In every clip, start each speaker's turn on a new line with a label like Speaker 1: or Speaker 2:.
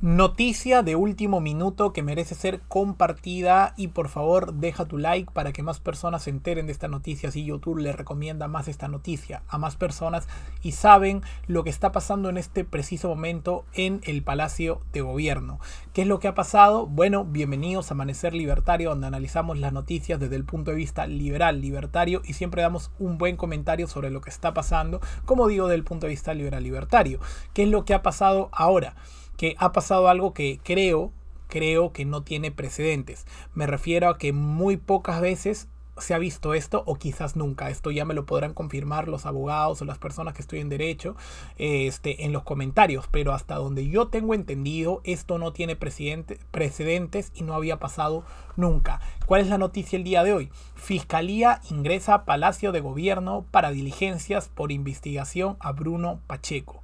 Speaker 1: Noticia de último minuto que merece ser compartida y por favor deja tu like para que más personas se enteren de esta noticia si YouTube le recomienda más esta noticia a más personas y saben lo que está pasando en este preciso momento en el Palacio de Gobierno. ¿Qué es lo que ha pasado? Bueno, bienvenidos a Amanecer Libertario donde analizamos las noticias desde el punto de vista liberal, libertario y siempre damos un buen comentario sobre lo que está pasando, como digo, desde el punto de vista liberal, libertario. ¿Qué es lo que ha pasado ahora? que ha pasado algo que creo, creo que no tiene precedentes. Me refiero a que muy pocas veces se ha visto esto o quizás nunca. Esto ya me lo podrán confirmar los abogados o las personas que en derecho este, en los comentarios. Pero hasta donde yo tengo entendido, esto no tiene precedentes y no había pasado nunca. ¿Cuál es la noticia el día de hoy? Fiscalía ingresa a Palacio de Gobierno para diligencias por investigación a Bruno Pacheco.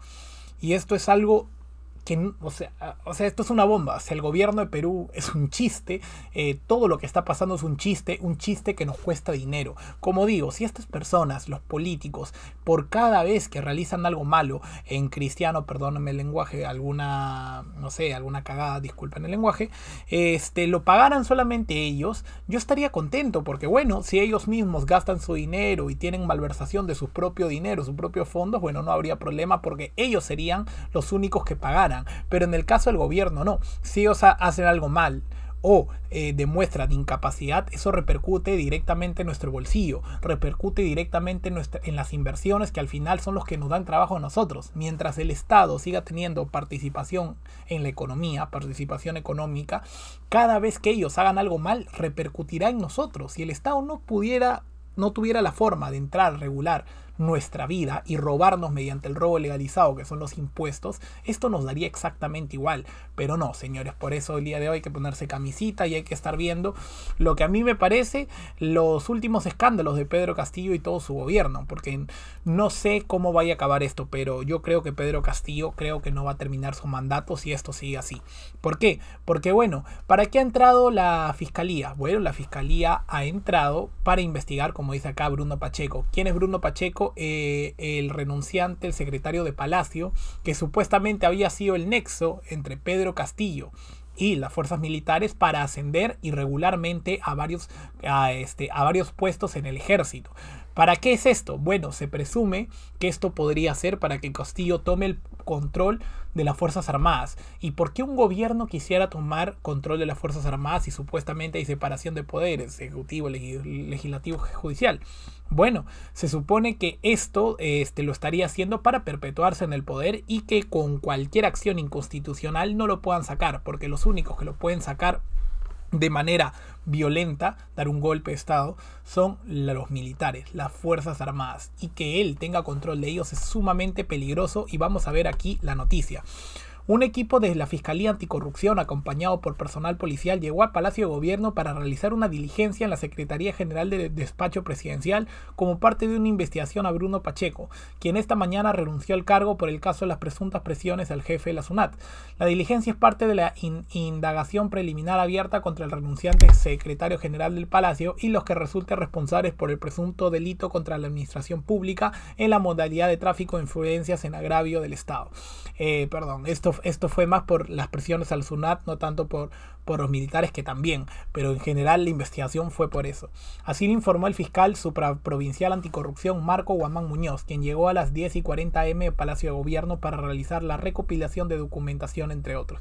Speaker 1: Y esto es algo que, o sea, o sea, esto es una bomba. si el gobierno de Perú es un chiste. Eh, todo lo que está pasando es un chiste, un chiste que nos cuesta dinero. Como digo, si estas personas, los políticos, por cada vez que realizan algo malo en cristiano, perdónenme el lenguaje, alguna, no sé, alguna cagada, disculpen el lenguaje, este, lo pagaran solamente ellos, yo estaría contento porque, bueno, si ellos mismos gastan su dinero y tienen malversación de su propio dinero, sus propios fondos, bueno, no habría problema porque ellos serían los únicos que pagaran pero en el caso del gobierno no. Si ellos hacen algo mal, o eh, demuestran incapacidad, eso repercute directamente en nuestro bolsillo, repercute directamente en, en las inversiones que al final son los que nos dan trabajo a nosotros. Mientras el Estado siga teniendo participación en la economía, participación económica, cada vez que ellos hagan algo mal, repercutirá en nosotros. Si el Estado no pudiera, no tuviera la forma de entrar, regular, nuestra vida y robarnos mediante el robo legalizado, que son los impuestos, esto nos daría exactamente igual. Pero no, señores, por eso el día de hoy hay que ponerse camisita y hay que estar viendo lo que a mí me parece los últimos escándalos de Pedro Castillo y todo su gobierno, porque no sé cómo vaya a acabar esto, pero yo creo que Pedro Castillo creo que no va a terminar su mandato si esto sigue así. ¿Por qué? Porque bueno, ¿para qué ha entrado la fiscalía? Bueno, la fiscalía ha entrado para investigar, como dice acá Bruno Pacheco. ¿Quién es Bruno Pacheco? Eh, el renunciante, el secretario de Palacio, que supuestamente había sido el nexo entre Pedro Castillo y las fuerzas militares para ascender irregularmente a varios, este, a varios puestos en el ejército. ¿Para qué es esto? Bueno, se presume que esto podría ser para que Castillo tome el control de las Fuerzas Armadas. ¿Y por qué un gobierno quisiera tomar control de las Fuerzas Armadas y supuestamente hay separación de poderes, ejecutivo, legislativo, judicial? Bueno, se supone que esto este, lo estaría haciendo para perpetuarse en el poder y que con cualquier acción inconstitucional no lo puedan sacar, porque los únicos que lo pueden sacar de manera violenta dar un golpe de Estado son los militares, las Fuerzas Armadas. Y que él tenga control de ellos es sumamente peligroso y vamos a ver aquí la noticia. Un equipo de la Fiscalía Anticorrupción, acompañado por personal policial, llegó al Palacio de Gobierno para realizar una diligencia en la Secretaría General de Despacho Presidencial como parte de una investigación a Bruno Pacheco, quien esta mañana renunció al cargo por el caso de las presuntas presiones al jefe de la SUNAT. La diligencia es parte de la indagación preliminar abierta contra el renunciante secretario general del Palacio y los que resulten responsables por el presunto delito contra la administración pública en la modalidad de tráfico de influencias en agravio del Estado. Eh, perdón, esto esto, fue más por las presiones al SUNAT, no tanto por, por los militares que también, pero en general la investigación fue por eso. Así le informó el fiscal supraprovincial anticorrupción Marco Guamán Muñoz, quien llegó a las 10 y 40 M Palacio de Gobierno para realizar la recopilación de documentación, entre otros.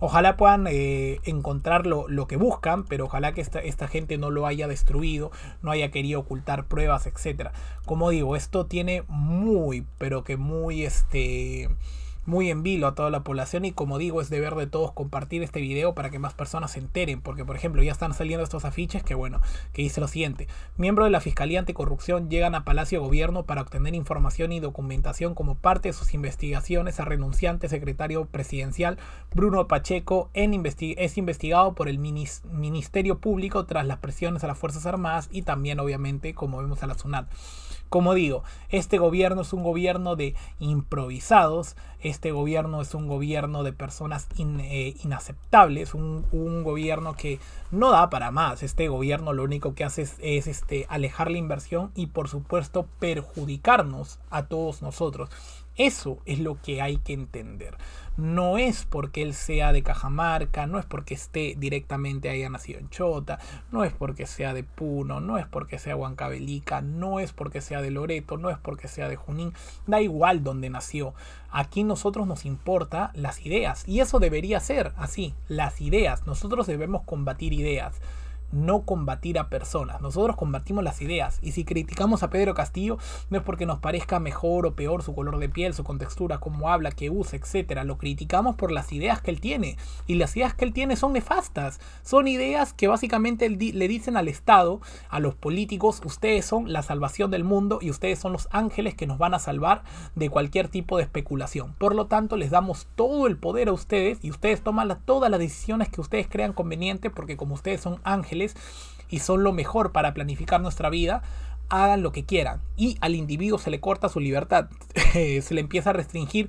Speaker 1: Ojalá puedan eh, encontrar lo, que buscan, pero ojalá que esta, esta, gente no lo haya destruido, no haya querido ocultar pruebas, etc. Como digo, esto tiene muy, pero que muy este muy en vilo a toda la población y como digo es deber de todos compartir este video para que más personas se enteren porque por ejemplo ya están saliendo estos afiches que bueno que dice lo siguiente miembros de la fiscalía anticorrupción llegan a Palacio Gobierno para obtener información y documentación como parte de sus investigaciones a renunciante secretario presidencial Bruno Pacheco en es investigado por el Ministerio Público tras las presiones a las Fuerzas Armadas y también obviamente como vemos a la SUNAT como digo, este gobierno es un gobierno de improvisados, este gobierno es un gobierno de personas eh, inaceptables, un, gobierno que no da para más. Este gobierno lo único que hace es, es este, alejar la inversión y por supuesto perjudicarnos a todos nosotros. Eso es lo que hay que entender. No es porque él sea de Cajamarca, no es porque esté directamente haya nacido en Chota, no es porque sea de Puno, no es porque sea Huancabelica, no es porque sea de Loreto, no es porque sea de Junín, da igual donde nació. Aquí nosotros nos importa las ideas y eso debería ser así, las ideas. Nosotros debemos combatir ideas no combatir a personas. Nosotros combatimos las ideas. Y si criticamos a Pedro Castillo, no es porque nos parezca mejor o peor su color de piel, su contextura, cómo habla, qué usa, etc. Lo criticamos por las ideas que él tiene. Y las ideas que él tiene son nefastas. Son ideas que básicamente le dicen al Estado, a los políticos, ustedes son la salvación del mundo y ustedes son los ángeles que nos van a salvar de cualquier tipo de especulación. Por lo tanto, les damos todo el poder a ustedes y ustedes toman todas las decisiones que ustedes crean conveniente porque como ustedes son ángeles, y son lo mejor para planificar nuestra vida, hagan lo que quieran. Y al individuo se le corta su libertad, eh, se le empieza a restringir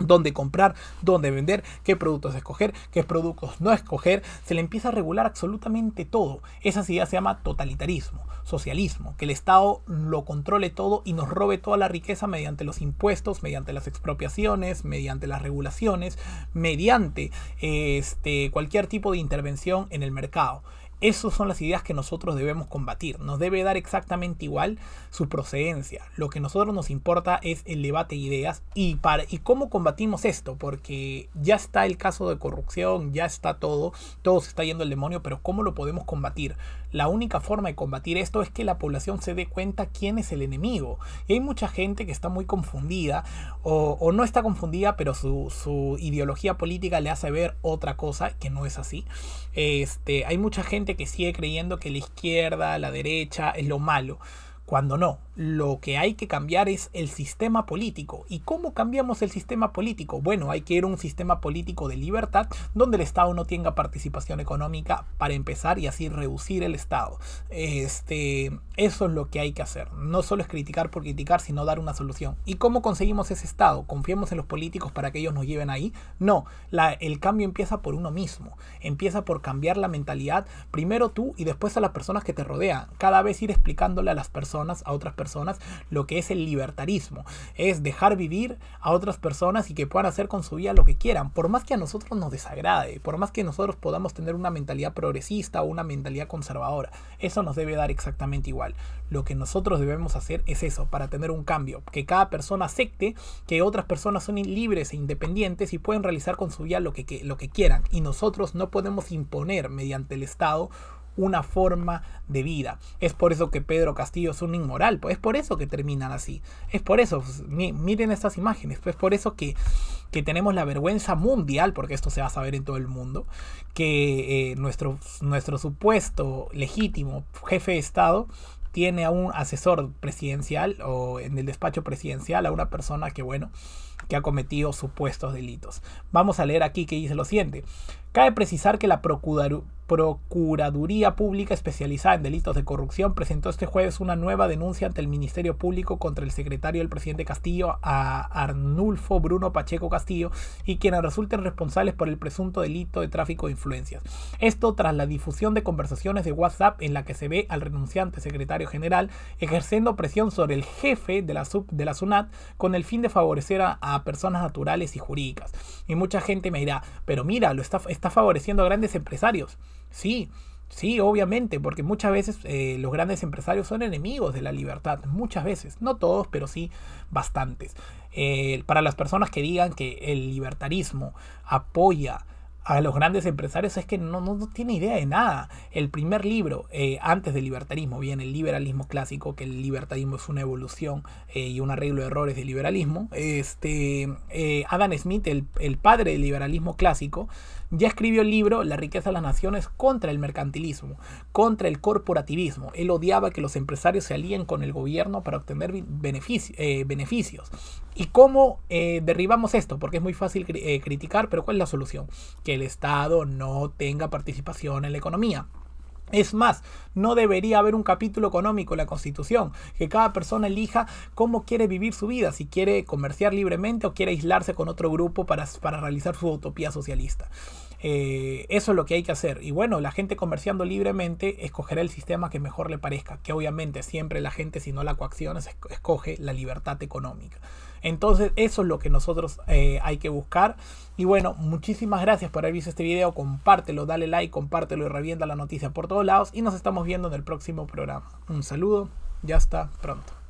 Speaker 1: dónde comprar, dónde vender, qué productos escoger, qué productos no escoger, se le empieza a regular absolutamente todo. Esa idea se llama totalitarismo, socialismo, que el Estado lo controle todo y nos robe toda la riqueza mediante los impuestos, mediante las expropiaciones, mediante las regulaciones, mediante este, cualquier tipo de intervención en el mercado. Esas son las ideas que nosotros debemos combatir. Nos debe dar exactamente igual su procedencia. Lo que a nosotros nos importa es el debate de ideas y, y cómo combatimos esto, porque ya está el caso de corrupción, ya está todo, todo se está yendo al demonio, pero ¿cómo lo podemos combatir? La única forma de combatir esto es que la población se dé cuenta quién es el enemigo. hay mucha gente que está muy confundida o, no está confundida, pero su, ideología política le hace ver otra cosa que no es así. Este, hay mucha gente que sigue creyendo que la izquierda, la derecha es lo malo, cuando no lo que hay que cambiar es el sistema político. ¿Y cómo cambiamos el sistema político? Bueno, hay que ir a un sistema político de libertad donde el Estado no tenga participación económica para empezar y así reducir el Estado. Este, eso es lo que hay que hacer. No solo es criticar por criticar, sino dar una solución. ¿Y cómo conseguimos ese Estado? ¿Confiemos en los políticos para que ellos nos lleven ahí? No, el cambio empieza por uno mismo. Empieza por cambiar la mentalidad, primero tú y después a las personas que te rodean. Cada vez ir explicándole a las personas, a otras personas, lo que es el libertarismo. Es dejar vivir a otras personas y que puedan hacer con su vida lo que quieran. Por más que a nosotros nos desagrade, por más que nosotros podamos tener una mentalidad progresista o una mentalidad conservadora, eso nos debe dar exactamente igual. Lo que nosotros debemos hacer es eso, para tener un cambio. Que cada persona acepte que otras personas son libres e independientes y pueden realizar con su vida lo que, lo que quieran. Y nosotros no podemos imponer mediante el Estado una forma de vida. Es por eso que Pedro Castillo es un inmoral, pues es por eso que terminan así. Es por eso, pues, miren estas imágenes, pues por eso que, tenemos la vergüenza mundial, porque esto se va a saber en todo el mundo, que eh, nuestro, nuestro supuesto legítimo jefe de Estado tiene a un asesor presidencial o en el despacho presidencial a una persona que, bueno, que ha cometido supuestos delitos. Vamos a leer aquí que dice lo siguiente. Cabe precisar que la procuraduría Procuraduría Pública especializada en delitos de corrupción presentó este jueves una nueva denuncia ante el Ministerio Público contra el secretario del presidente Castillo, Arnulfo Bruno Pacheco Castillo, y quienes resulten responsables por el presunto delito de tráfico de influencias. Esto tras la difusión de conversaciones de WhatsApp en la que se ve al renunciante secretario general ejerciendo presión sobre el jefe de la, de la SUNAT con el fin de favorecer a, personas naturales y jurídicas. Y mucha gente me dirá, pero mira, lo está favoreciendo a grandes empresarios. Sí, sí, obviamente, porque muchas veces eh, los grandes empresarios son enemigos de la libertad, muchas veces, no todos, pero sí bastantes. Eh, para las personas que digan que el libertarismo apoya a los grandes empresarios es que no, no, tiene idea de nada. El primer libro, eh, antes del libertarismo, bien, el liberalismo clásico, que el libertarismo es una evolución eh, y un arreglo de errores del liberalismo, este, eh, Adam Smith, el, padre del liberalismo clásico, ya escribió el libro La riqueza de las naciones contra el mercantilismo, contra el corporativismo. Él odiaba que los empresarios se alíen con el gobierno para obtener beneficios. ¿Y cómo derribamos esto? Porque es muy fácil criticar, pero ¿cuál es la solución? Que el Estado no tenga participación en la economía. Es más, no debería haber un capítulo económico en la Constitución, que cada persona elija cómo quiere vivir su vida, si quiere comerciar libremente o quiere aislarse con otro grupo para realizar su utopía socialista. Eh, eso es lo que hay que hacer. Y bueno, la gente comerciando libremente escogerá el sistema que mejor le parezca, que obviamente siempre la gente, si no la coacciones, escoge la libertad económica. Entonces, eso es lo que nosotros eh, hay que buscar. Y bueno, muchísimas gracias por haber visto este video. Compártelo, dale like, compártelo y revienda la noticia por todos lados. Y nos estamos viendo en el próximo programa. Un saludo ya está pronto.